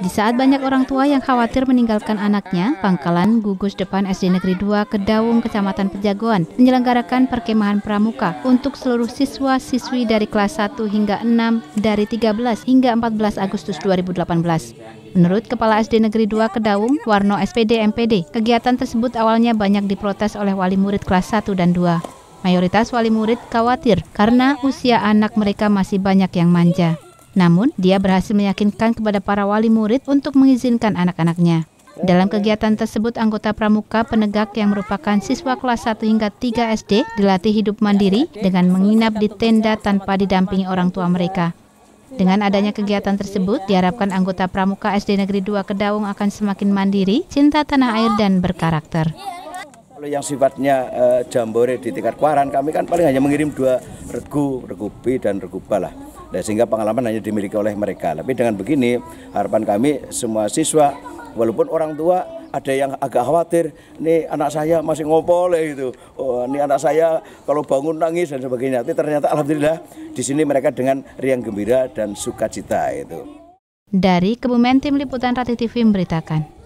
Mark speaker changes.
Speaker 1: Di saat banyak orang tua yang khawatir meninggalkan anaknya, Pangkalan Gugus Depan SD Negeri 2 Kedawung Kecamatan Pejagoan menyelenggarakan perkemahan pramuka untuk seluruh siswa-siswi dari kelas 1 hingga 6 dari 13 hingga 14 Agustus 2018. Menurut Kepala SD Negeri 2 Kedawung Warno SPD MPD, kegiatan tersebut awalnya banyak diprotes oleh wali murid kelas 1 dan 2. Mayoritas wali murid khawatir karena usia anak mereka masih banyak yang manja. Namun, dia berhasil meyakinkan kepada para wali murid untuk mengizinkan anak-anaknya. Dalam kegiatan tersebut, anggota pramuka penegak yang merupakan siswa kelas 1 hingga 3 SD dilatih hidup mandiri dengan menginap di tenda tanpa didampingi orang tua mereka. Dengan adanya kegiatan tersebut, diharapkan anggota pramuka SD Negeri 2 Kedawung akan semakin mandiri, cinta tanah air, dan berkarakter.
Speaker 2: Kalau yang sifatnya uh, jambore di tingkat kuaran, kami kan paling hanya mengirim dua regu, regu B dan regu B lah dan sehingga pengalaman hanya dimiliki oleh mereka. Tapi dengan begini harapan kami semua siswa walaupun orang tua ada yang agak khawatir, ini anak saya masih ngopol ya gitu, oh, ini anak saya kalau bangun nangis dan sebagainya. Tapi ternyata alhamdulillah di sini mereka dengan riang gembira dan sukacita ya itu.
Speaker 1: Dari Kebumen Tim Liputan Rati TV memberitakan.